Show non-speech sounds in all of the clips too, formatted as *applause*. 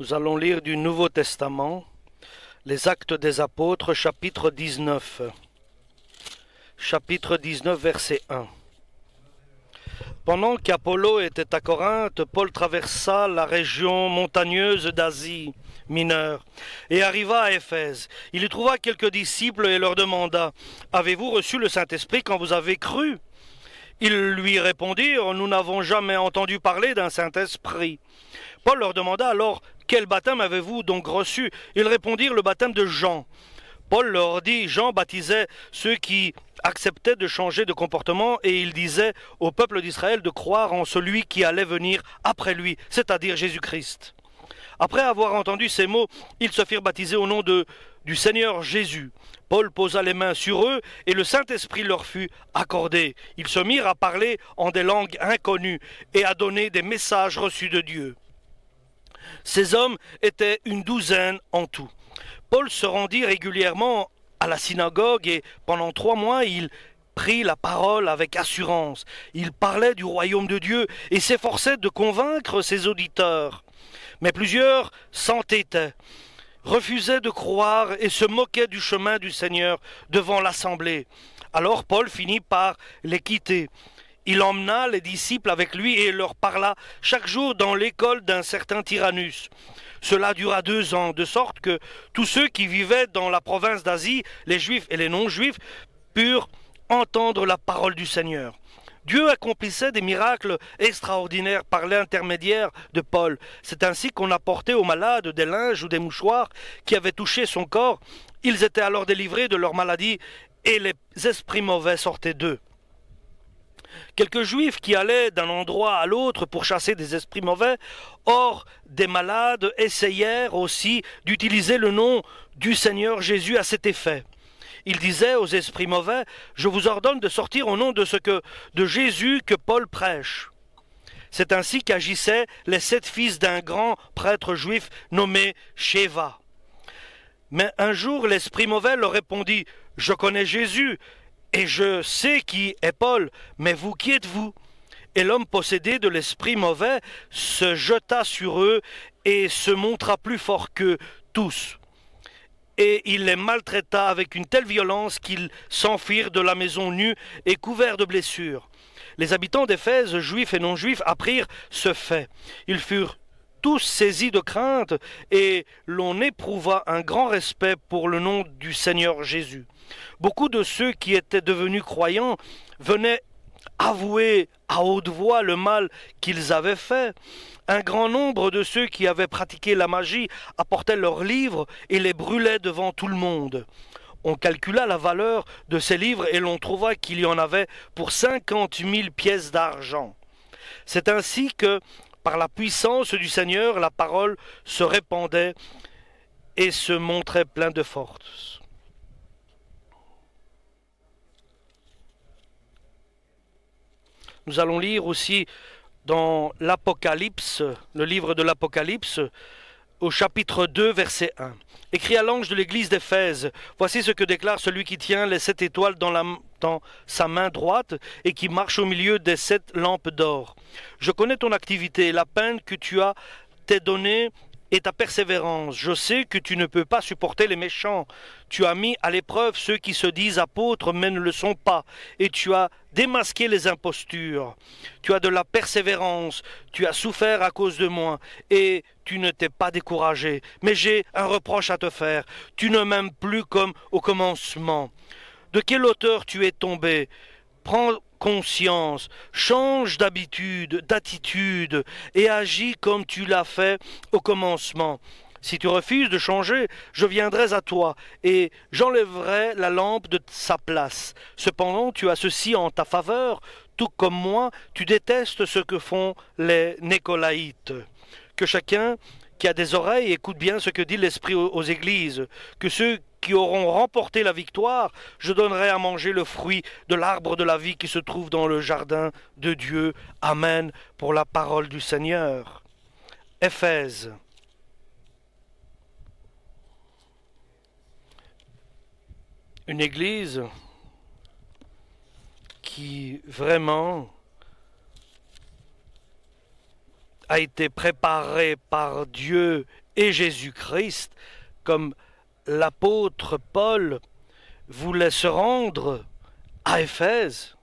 Nous allons lire du Nouveau Testament, les Actes des Apôtres, chapitre 19. Chapitre 19, verset 1. Pendant qu'Apollo était à Corinthe, Paul traversa la région montagneuse d'Asie mineure et arriva à Éphèse. Il y trouva quelques disciples et leur demanda Avez-vous reçu le Saint-Esprit quand vous avez cru ils lui répondirent, Nous n'avons jamais entendu parler d'un Saint-Esprit. Paul leur demanda alors, quel baptême avez-vous donc reçu Ils répondirent Le baptême de Jean. Paul leur dit, Jean baptisait ceux qui acceptaient de changer de comportement et il disait au peuple d'Israël de croire en celui qui allait venir après lui, c'est-à-dire Jésus-Christ. Après avoir entendu ces mots, ils se firent baptiser au nom du Seigneur Jésus. Paul posa les mains sur eux et le Saint-Esprit leur fut accordé. Ils se mirent à parler en des langues inconnues et à donner des messages reçus de Dieu. Ces hommes étaient une douzaine en tout. Paul se rendit régulièrement à la synagogue et pendant trois mois il prit la parole avec assurance. Il parlait du royaume de Dieu et s'efforçait de convaincre ses auditeurs. Mais plusieurs s'entêtaient, refusaient de croire et se moquaient du chemin du Seigneur devant l'assemblée. Alors Paul finit par les quitter. Il emmena les disciples avec lui et leur parla chaque jour dans l'école d'un certain Tyrannus. Cela dura deux ans, de sorte que tous ceux qui vivaient dans la province d'Asie, les juifs et les non-juifs, purent entendre la parole du Seigneur. Dieu accomplissait des miracles extraordinaires par l'intermédiaire de Paul. C'est ainsi qu'on apportait aux malades des linges ou des mouchoirs qui avaient touché son corps. Ils étaient alors délivrés de leur maladie et les esprits mauvais sortaient d'eux quelques juifs qui allaient d'un endroit à l'autre pour chasser des esprits mauvais. Or, des malades essayèrent aussi d'utiliser le nom du Seigneur Jésus à cet effet. Ils disaient aux esprits mauvais, je vous ordonne de sortir au nom de ce que, de Jésus que Paul prêche. C'est ainsi qu'agissaient les sept fils d'un grand prêtre juif nommé Sheva. Mais un jour l'esprit mauvais leur répondit Je connais Jésus et je sais qui est Paul, mais vous qui êtes-vous Et l'homme possédé de l'esprit mauvais se jeta sur eux et se montra plus fort qu'eux tous. Et il les maltraita avec une telle violence qu'ils s'enfuirent de la maison nue et couverts de blessures. Les habitants d'Éphèse, juifs et non-juifs, apprirent ce fait. Ils furent tous saisis de crainte, et l'on éprouva un grand respect pour le nom du Seigneur Jésus. Beaucoup de ceux qui étaient devenus croyants venaient avouer à haute voix le mal qu'ils avaient fait. Un grand nombre de ceux qui avaient pratiqué la magie apportaient leurs livres et les brûlaient devant tout le monde. On calcula la valeur de ces livres et l'on trouva qu'il y en avait pour cinquante mille pièces d'argent. C'est ainsi que par la puissance du Seigneur, la parole se répandait et se montrait plein de force. Nous allons lire aussi dans l'Apocalypse, le livre de l'Apocalypse, au chapitre 2, verset 1. Écrit à l'ange de l'église d'Éphèse, voici ce que déclare celui qui tient les sept étoiles dans, sa main droite et qui marche au milieu des sept lampes d'or. Je connais ton activité, la peine que tu as t'es donnée » et ta persévérance. Je sais que tu ne peux pas supporter les méchants. Tu as mis à l'épreuve ceux qui se disent apôtres mais ne le sont pas. Et tu as démasqué les impostures. Tu as de la persévérance. Tu as souffert à cause de moi. Et tu ne t'es pas découragé. Mais j'ai un reproche à te faire. Tu ne m'aimes plus comme au commencement. De quelle hauteur tu es tombé Prends conscience, change d'habitude, d'attitude et agis comme tu l'as fait au commencement. Si tu refuses de changer, je viendrai à toi et j'enlèverai la lampe de sa place. Cependant, tu as ceci en ta faveur, tout comme moi, tu détestes ce que font les Nicolaïtes. Que chacun qui a des oreilles écoute bien ce que dit l'Esprit aux églises, que ceux qui auront remporté la victoire, je donnerai à manger le fruit de l'arbre de la vie qui se trouve dans le jardin de Dieu. Amen pour la parole du Seigneur. Éphèse. Une église qui vraiment a été préparé par Dieu et Jésus-Christ, comme l'apôtre Paul voulait se rendre à Éphèse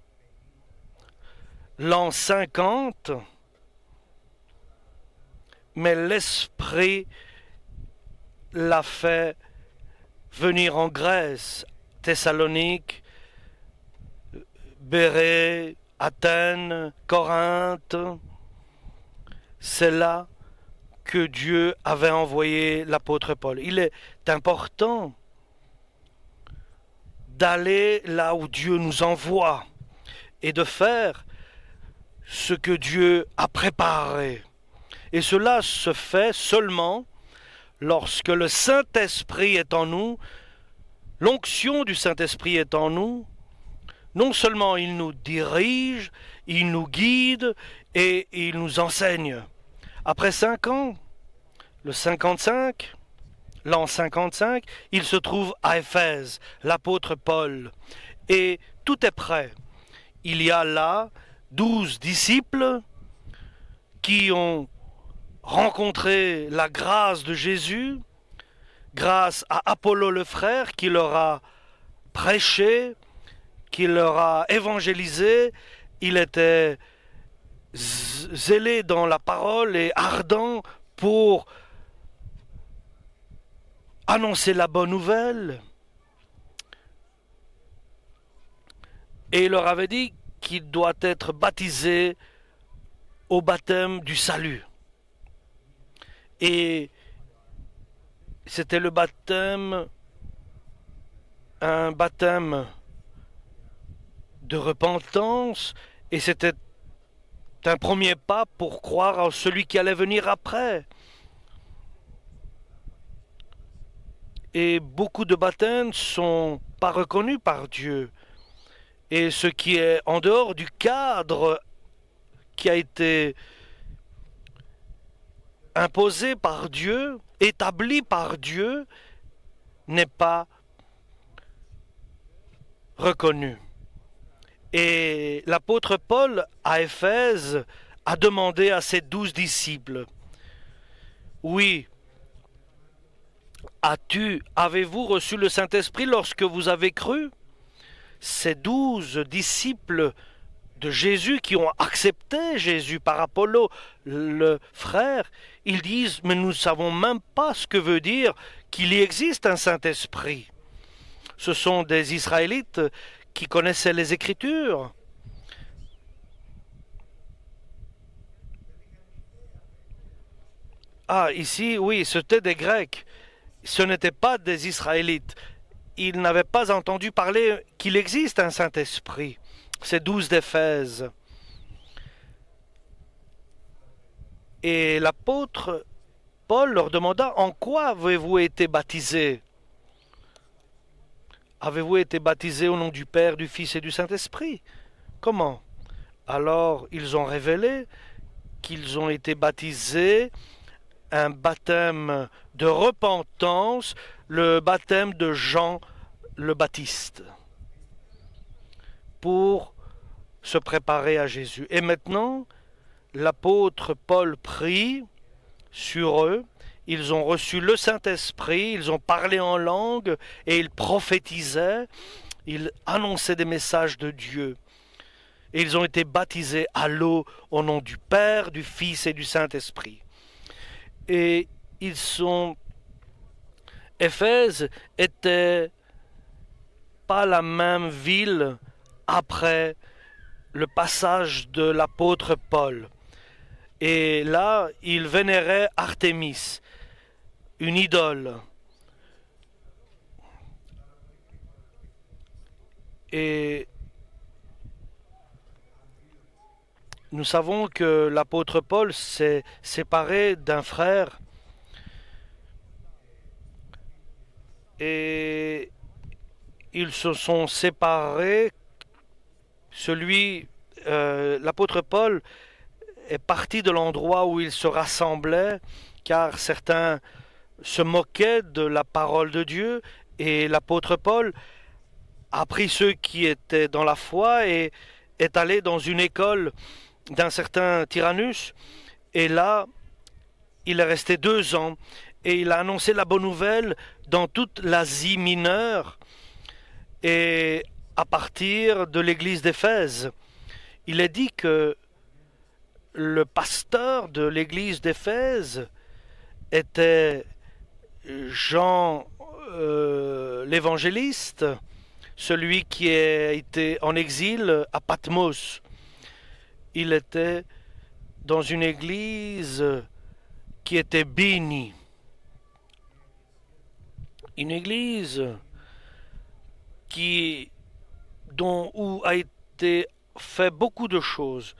l'an 50, mais l'Esprit l'a fait venir en Grèce, Thessalonique, Béret, Athènes, Corinthe, c'est là que Dieu avait envoyé l'apôtre Paul. Il est important d'aller là où Dieu nous envoie et de faire ce que Dieu a préparé. Et cela se fait seulement lorsque le Saint-Esprit est en nous, l'onction du Saint-Esprit est en nous. Non seulement il nous dirige, il nous guide et il nous enseigne. Après cinq ans, le 55, l'an 55, il se trouve à Éphèse, l'apôtre Paul, et tout est prêt. Il y a là douze disciples qui ont rencontré la grâce de Jésus, grâce à Apollo le frère qui leur a prêché, qui leur a évangélisé. Il était zélé dans la parole et ardent pour annoncer la bonne nouvelle. Et il leur avait dit qu'il doit être baptisé au baptême du salut. Et c'était le baptême, un baptême de repentance, et c'était un premier pas pour croire en celui qui allait venir après. Et beaucoup de baptêmes ne sont pas reconnus par Dieu. Et ce qui est en dehors du cadre qui a été imposé par Dieu, établi par Dieu, n'est pas reconnu. Et l'apôtre Paul à Éphèse a demandé à ses douze disciples, oui, as-tu, avez-vous reçu le Saint-Esprit lorsque vous avez cru Ces douze disciples de Jésus qui ont accepté Jésus par Apollo, le frère, ils disent, mais nous ne savons même pas ce que veut dire qu'il y existe un Saint-Esprit. Ce sont des Israélites qui connaissait les Écritures. Ah, ici, oui, c'était des Grecs. Ce n'étaient pas des Israélites. Ils n'avaient pas entendu parler qu'il existe un Saint-Esprit. C'est douze d'Éphèse. Et l'apôtre Paul leur demanda En quoi avez-vous été baptisés Avez-vous été baptisé au nom du Père, du Fils et du Saint-Esprit Comment Alors ils ont révélé qu'ils ont été baptisés un baptême de repentance, le baptême de Jean le Baptiste, pour se préparer à Jésus. Et maintenant, l'apôtre Paul prie sur eux ils ont reçu le Saint-Esprit, ils ont parlé en langue et ils prophétisaient, ils annonçaient des messages de Dieu. Et ils ont été baptisés à l'eau au nom du Père, du Fils et du Saint-Esprit. Et ils sont... Éphèse était pas la même ville après le passage de l'apôtre Paul. Et là, ils vénéraient Artémis une idole. Et nous savons que l'apôtre Paul s'est séparé d'un frère et ils se sont séparés. Celui, euh, l'apôtre Paul est parti de l'endroit où ils se rassemblaient car certains se moquait de la parole de Dieu et l'apôtre Paul a pris ceux qui étaient dans la foi et est allé dans une école d'un certain Tyrannus et là il est resté deux ans et il a annoncé la bonne nouvelle dans toute l'Asie mineure et à partir de l'église d'Éphèse. Il est dit que le pasteur de l'église d'Éphèse était Jean euh, l'évangéliste, celui qui a été en exil à Patmos, il était dans une église qui était bénie. Une église qui, dont, où a été fait beaucoup de choses.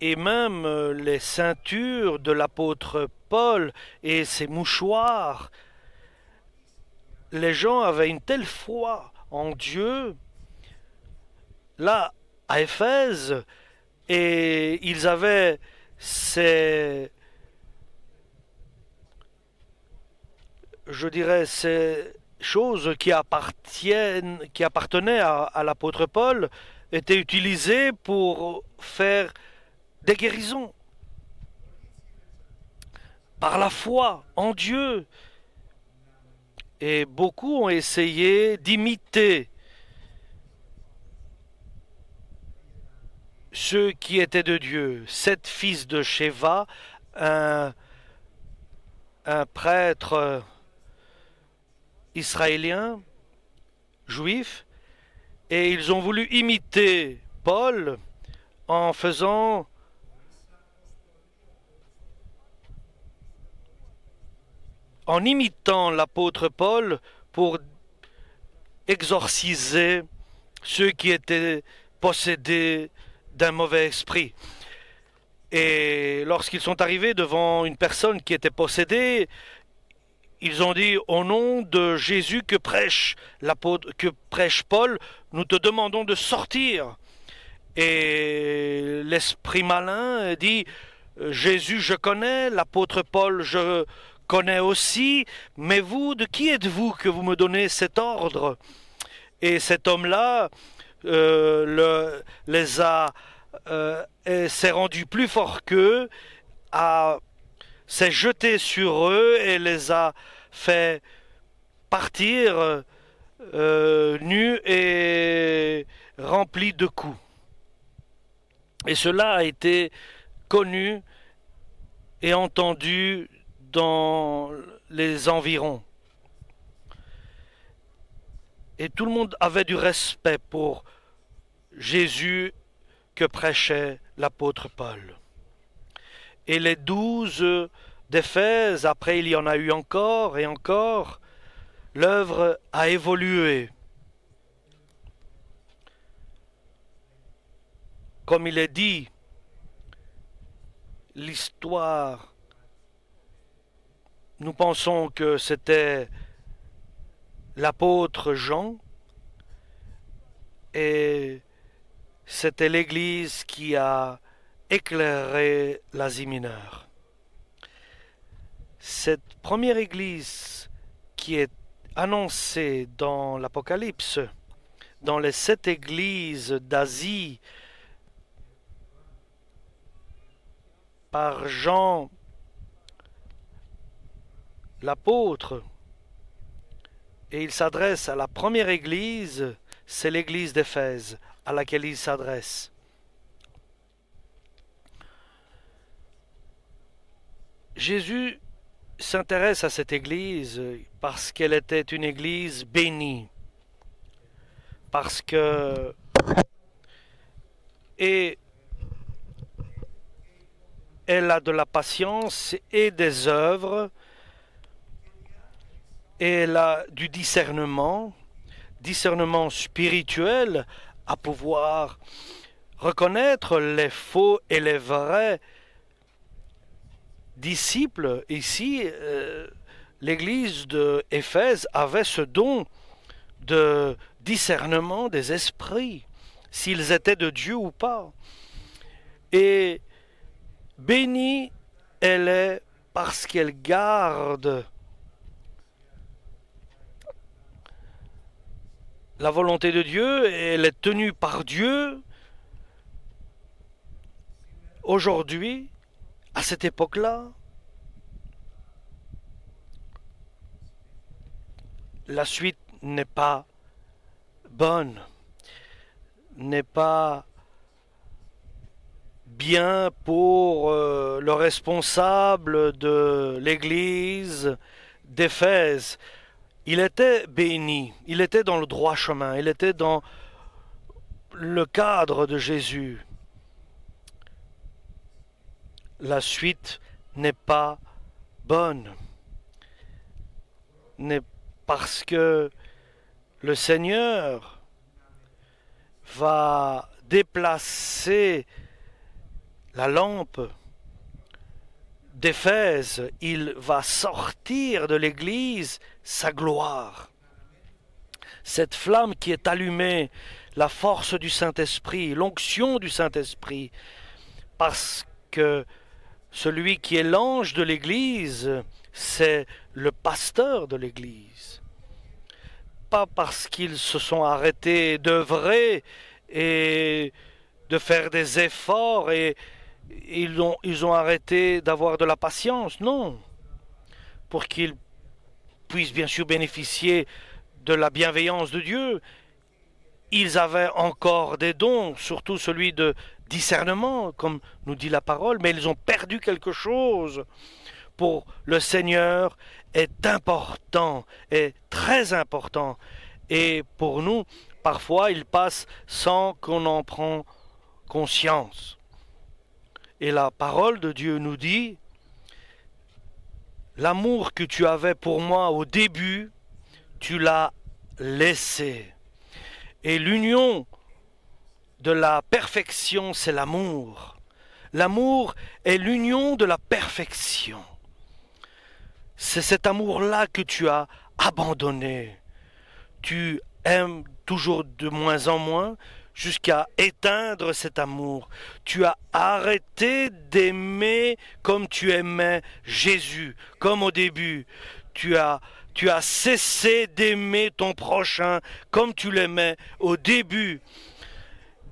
Et même euh, les ceintures de l'apôtre Paul et ses mouchoirs les gens avaient une telle foi en Dieu, là, à Éphèse, et ils avaient ces... je dirais, ces choses qui, appartiennent, qui appartenaient à, à l'apôtre Paul étaient utilisées pour faire des guérisons par la foi en Dieu et beaucoup ont essayé d'imiter ceux qui étaient de Dieu. Sept fils de Sheva, un, un prêtre israélien, juif, et ils ont voulu imiter Paul en faisant en imitant l'apôtre Paul pour exorciser ceux qui étaient possédés d'un mauvais esprit. Et lorsqu'ils sont arrivés devant une personne qui était possédée, ils ont dit au nom de Jésus que prêche que prêche Paul, nous te demandons de sortir. Et l'esprit malin dit Jésus je connais, l'apôtre Paul je connaît aussi, mais vous, de qui êtes-vous que vous me donnez cet ordre Et cet homme-là euh, les a, euh, s'est rendu plus fort qu'eux, s'est jeté sur eux et les a fait partir euh, nus et remplis de coups. Et cela a été connu et entendu dans les environs. Et tout le monde avait du respect pour Jésus que prêchait l'apôtre Paul. Et les douze d'Éphèse, après il y en a eu encore et encore, l'œuvre a évolué. Comme il est dit, l'histoire nous pensons que c'était l'apôtre Jean et c'était l'Église qui a éclairé l'Asie mineure. Cette première Église qui est annoncée dans l'Apocalypse, dans les sept Églises d'Asie, par Jean l'apôtre et il s'adresse à la première église, c'est l'église d'Éphèse à laquelle il s'adresse. Jésus s'intéresse à cette église parce qu'elle était une église bénie, parce que... Et elle a de la patience et des œuvres et la, du discernement, discernement spirituel, à pouvoir reconnaître les faux et les vrais disciples. Ici, euh, l'église de avait ce don de discernement des esprits, s'ils étaient de Dieu ou pas. Et bénie elle est parce qu'elle garde La volonté de Dieu, elle est tenue par Dieu aujourd'hui, à cette époque-là. La suite n'est pas bonne, n'est pas bien pour euh, le responsable de l'Église d'Éphèse. Il était béni, il était dans le droit chemin, il était dans le cadre de Jésus. La suite n'est pas bonne. N'est parce que le Seigneur va déplacer la lampe d'Éphèse, il va sortir de l'Église sa gloire. Cette flamme qui est allumée, la force du Saint-Esprit, l'onction du Saint-Esprit, parce que celui qui est l'ange de l'Église, c'est le pasteur de l'Église. Pas parce qu'ils se sont arrêtés d'œuvrer et de faire des efforts et, ils ont, arrêté d'avoir de la patience Non. Pour qu'ils puissent bien sûr bénéficier de la bienveillance de Dieu, ils avaient encore des dons, surtout celui de discernement, comme nous dit la parole, mais ils ont perdu quelque chose. Pour le Seigneur est important, est très important. Et pour nous, parfois, il passe sans qu'on en prenne conscience. Et la parole de Dieu nous dit, l'amour que tu avais pour moi au début, tu l'as laissé. Et l'union de la perfection, c'est l'amour. L'amour est l'union de la perfection. C'est cet amour-là que tu as abandonné. Tu aimes toujours de moins en moins, jusqu'à éteindre cet amour. Tu as arrêté d'aimer comme tu aimais Jésus, comme au début. Tu as, cessé d'aimer ton prochain comme tu l'aimais au début.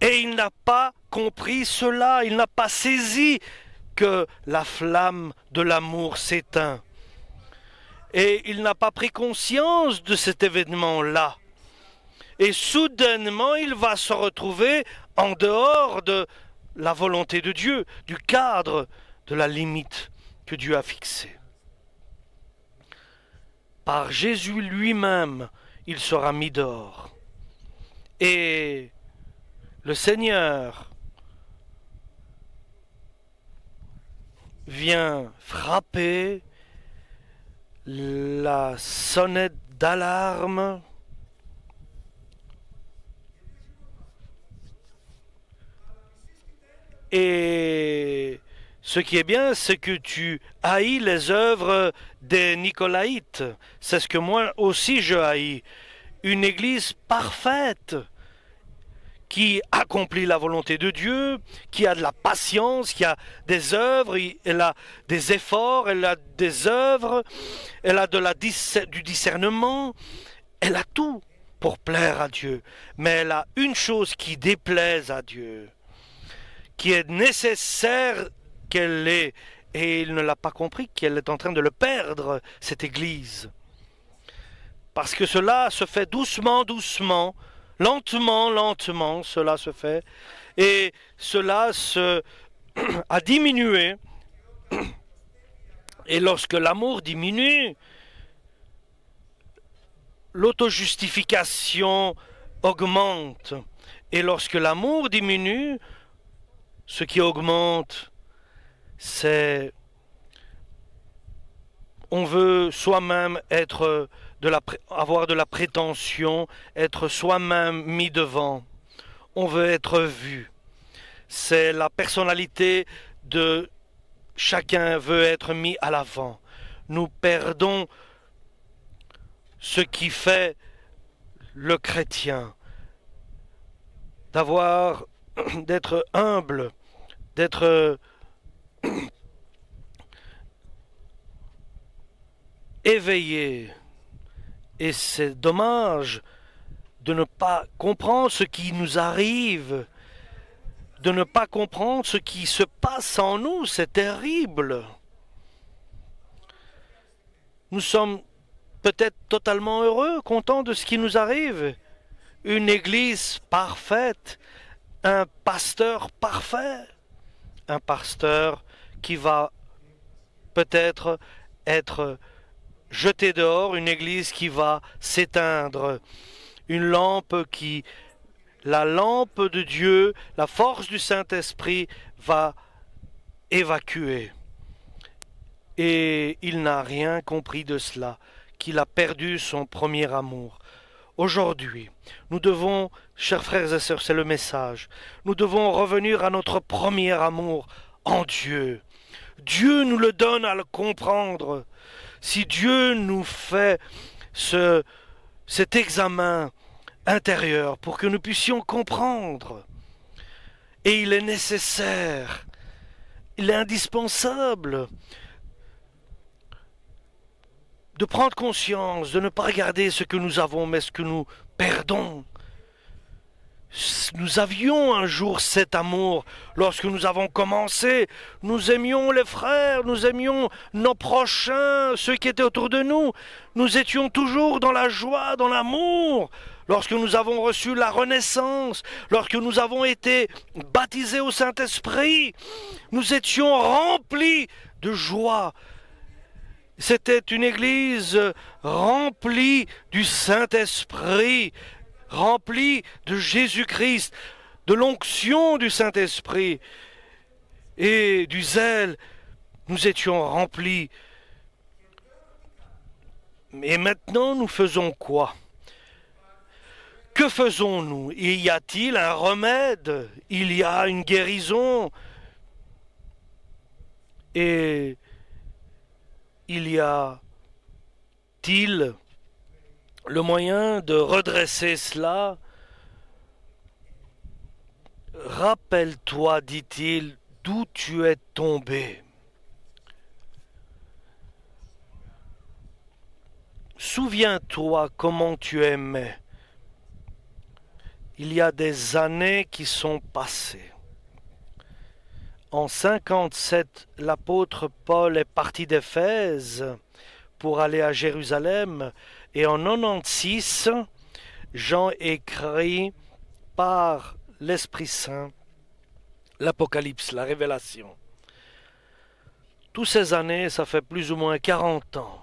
Et il n'a pas compris cela, il n'a pas saisi que la flamme de l'amour s'éteint. Et il n'a pas pris conscience de cet événement-là et soudainement il va se retrouver en dehors de la volonté de Dieu, du cadre, de la limite que Dieu a fixée. Par Jésus lui-même, il sera mis dehors. Et le Seigneur vient frapper la sonnette d'alarme Et ce qui est bien, c'est que tu haïs les œuvres des Nicolaïtes. C'est ce que moi aussi je haïs. Une église parfaite qui accomplit la volonté de Dieu, qui a de la patience, qui a des œuvres, elle a des efforts, elle a des œuvres, elle a de du discernement, elle a tout pour plaire à Dieu. Mais elle a une chose qui déplaise à Dieu qui est nécessaire qu'elle l'ait. Et il ne l'a pas compris qu'elle est en train de le perdre, cette Église. Parce que cela se fait doucement, doucement, lentement, lentement, cela se fait. Et cela se *clears throat* a diminué. Et lorsque l'amour diminue, l'auto-justification augmente. Et lorsque l'amour diminue, ce qui augmente, c'est on veut soi-même être avoir de la prétention, être soi-même mis devant. On veut être vu. C'est la personnalité de chacun veut être mis à l'avant. Nous perdons ce qui fait le chrétien, d'avoir, *clears throat* d'être humble, d'être euh, *coughs* éveillé. Et c'est dommage de ne pas comprendre ce qui nous arrive, de ne pas comprendre ce qui se passe en nous. C'est terrible. Nous sommes peut-être totalement heureux, contents de ce qui nous arrive. Une église parfaite, un pasteur parfait un pasteur qui va peut-être être jeté dehors, une église qui va s'éteindre, une lampe qui, la lampe de Dieu, la force du Saint-Esprit va évacuer. Et il n'a rien compris de cela, qu'il a perdu son premier amour. Aujourd'hui, nous devons, chers frères et sœurs, c'est le message, nous devons revenir à notre premier amour en Dieu. Dieu nous le donne à le comprendre. Si Dieu nous fait ce, cet examen intérieur pour que nous puissions comprendre, et il est nécessaire, il est indispensable de prendre conscience, de ne pas regarder ce que nous avons, mais ce que nous perdons. Nous avions un jour cet amour lorsque nous avons commencé. Nous aimions les frères, nous aimions nos prochains, ceux qui étaient autour de nous. Nous étions toujours dans la joie, dans l'amour. Lorsque nous avons reçu la renaissance, lorsque nous avons été baptisés au Saint-Esprit, nous étions remplis de joie, c'était une église remplie du Saint-Esprit, remplie de Jésus-Christ, de l'onction du Saint-Esprit et du zèle. Nous étions remplis. Mais maintenant, nous faisons quoi Que faisons-nous Y a-t-il un remède Il y a une guérison Et il y a-t-il le moyen de redresser cela Rappelle-toi, dit-il, d'où tu es tombé. Souviens-toi comment tu aimais. Il y a des années qui sont passées. En 57, l'apôtre Paul est parti d'Éphèse pour aller à Jérusalem et en 96, Jean écrit par l'Esprit Saint l'Apocalypse, la Révélation. Toutes ces années, ça fait plus ou moins 40 ans.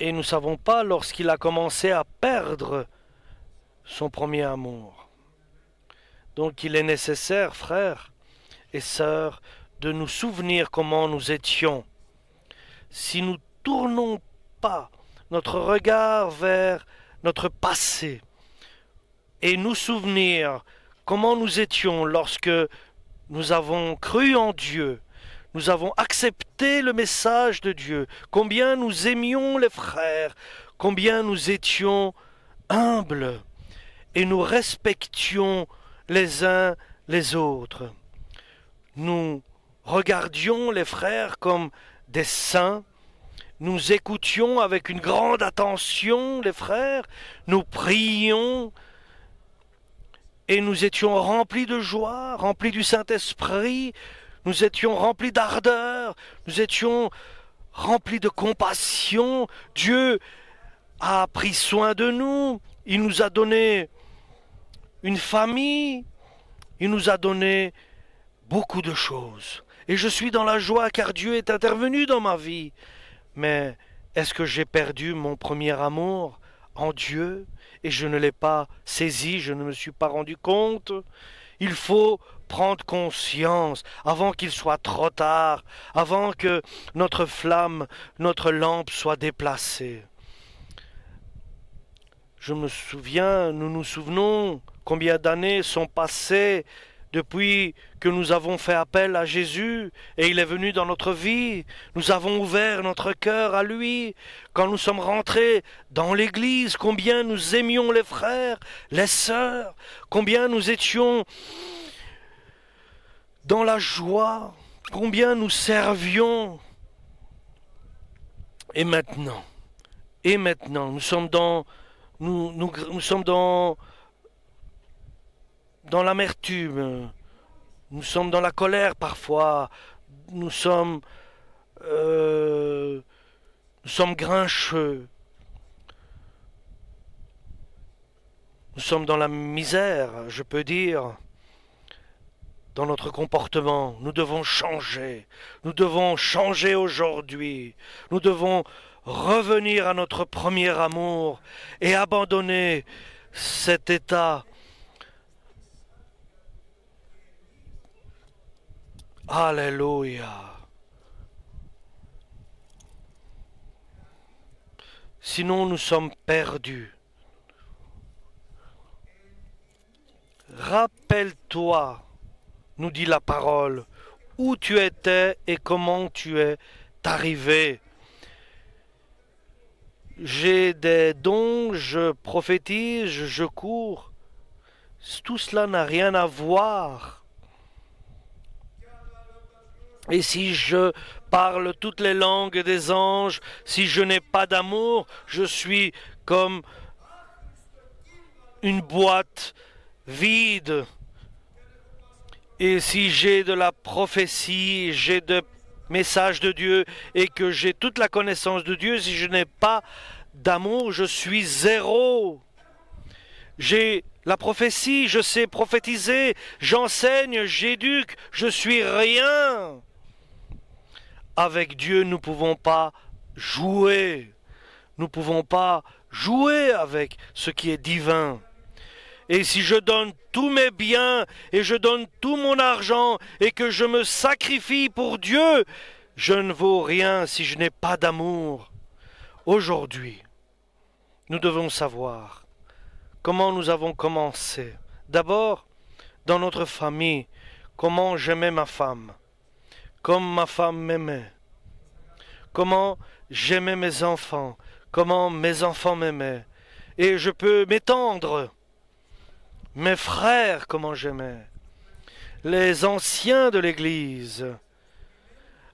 Et nous ne savons pas lorsqu'il a commencé à perdre son premier amour. Donc il est nécessaire, frères et sœurs, de nous souvenir comment nous étions. Si nous tournons pas notre regard vers notre passé et nous souvenir comment nous étions lorsque nous avons cru en Dieu, nous avons accepté le message de Dieu, combien nous aimions les frères, combien nous étions humbles et nous respections les uns les autres. Nous regardions les frères comme des saints, nous écoutions avec une grande attention les frères, nous prions et nous étions remplis de joie, remplis du Saint-Esprit, nous étions remplis d'ardeur, nous étions remplis de compassion. Dieu a pris soin de nous, il nous a donné une famille. Il nous a donné beaucoup de choses. Et je suis dans la joie car Dieu est intervenu dans ma vie. Mais est-ce que j'ai perdu mon premier amour en Dieu et je ne l'ai pas saisi, je ne me suis pas rendu compte Il faut prendre conscience avant qu'il soit trop tard, avant que notre flamme, notre lampe soit déplacée. Je me souviens, nous nous souvenons combien d'années sont passées depuis que nous avons fait appel à Jésus et il est venu dans notre vie, nous avons ouvert notre cœur à lui. Quand nous sommes rentrés dans l'Église, combien nous aimions les frères, les sœurs, combien nous étions dans la joie, combien nous servions. Et maintenant, et maintenant, nous sommes dans nous, sommes dans, dans l'amertume. Nous sommes dans la colère parfois. Nous sommes, euh, nous sommes grincheux. Nous sommes dans la misère, je peux dire, dans notre comportement. Nous devons changer. Nous devons changer aujourd'hui. Nous devons revenir à notre premier amour et abandonner cet état. Alléluia. Sinon nous sommes perdus. Rappelle-toi, nous dit la parole, où tu étais et comment tu es arrivé j'ai des dons, je prophétise, je cours. Tout cela n'a rien à voir. Et si je parle toutes les langues des anges, si je n'ai pas d'amour, je suis comme une boîte vide. Et si j'ai de la prophétie, j'ai de message de Dieu et que j'ai toute la connaissance de Dieu, si je n'ai pas d'amour, je suis zéro. J'ai la prophétie, je sais prophétiser, j'enseigne, j'éduque, je suis rien. Avec Dieu, nous ne pouvons pas jouer. Nous ne pouvons pas jouer avec ce qui est divin. Et si je donne tous mes biens et je donne tout mon argent et que je me sacrifie pour Dieu, je ne vaux rien si je n'ai pas d'amour. Aujourd'hui, nous devons savoir comment nous avons commencé. D'abord, dans notre famille, comment j'aimais ma femme, comme ma femme m'aimait, comment j'aimais mes enfants, comment mes enfants m'aimaient. Et je peux m'étendre mes frères, comment j'aimais, les anciens de l'Église,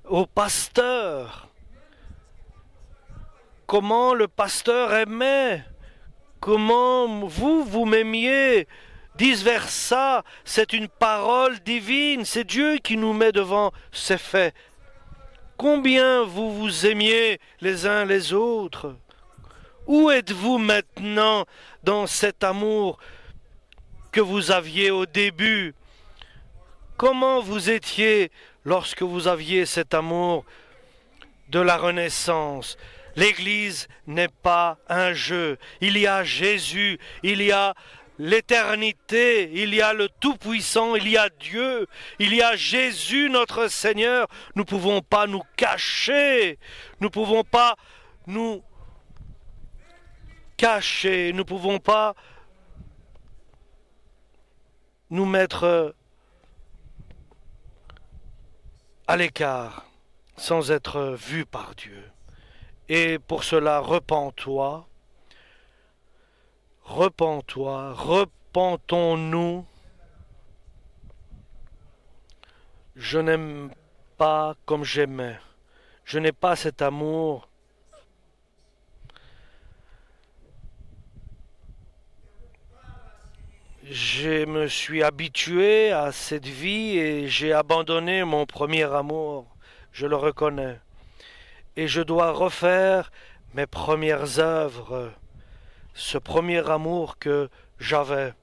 au pasteur, comment le pasteur aimait, comment vous, vous m'aimiez, vice versa, c'est une parole divine, c'est Dieu qui nous met devant ces faits. Combien vous vous aimiez les uns les autres Où êtes-vous maintenant dans cet amour que vous aviez au début. Comment vous étiez lorsque vous aviez cet amour de la Renaissance L'Église n'est pas un jeu. Il y a Jésus, il y a l'éternité, il y a le Tout-Puissant, il y a Dieu, il y a Jésus notre Seigneur. Nous ne pouvons pas nous cacher, nous ne pouvons pas nous cacher, nous ne pouvons pas nous mettre euh, à l'écart sans être vu par Dieu. Et pour cela, repens-toi, repens-toi, repentons-nous. Je n'aime pas comme j'aimais. Je n'ai pas cet amour Je me suis habitué à cette vie et j'ai abandonné mon premier amour, je le reconnais. Et je dois refaire mes premières œuvres, ce premier amour que j'avais,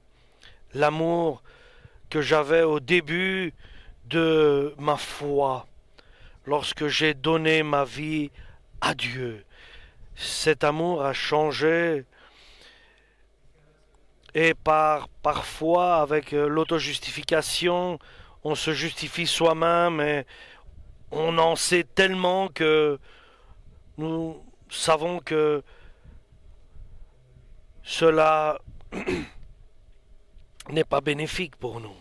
l'amour que j'avais au début de ma foi, lorsque j'ai donné ma vie à Dieu. Cet amour a changé et par parfois avec euh, l'auto-justification, on se justifie soi-même et on en sait tellement que nous savons que cela *clears throat* n'est pas bénéfique pour nous.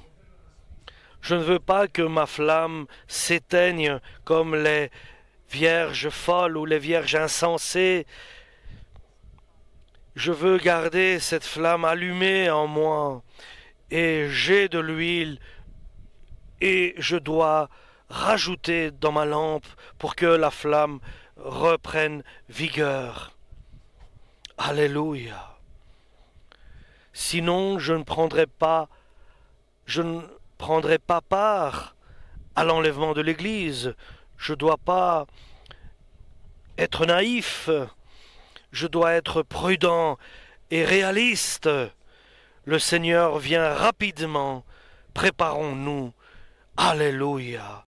Je ne veux pas que ma flamme s'éteigne comme les vierges folles ou les vierges insensées je veux garder cette flamme allumée en moi, et j'ai de l'huile, et je dois rajouter dans ma lampe pour que la flamme reprenne vigueur. Alléluia. Sinon, je ne prendrai pas, je ne prendrai pas part à l'enlèvement de l'Église. Je ne dois pas être naïf je dois être prudent et réaliste. Le Seigneur vient rapidement. Préparons-nous. Alléluia.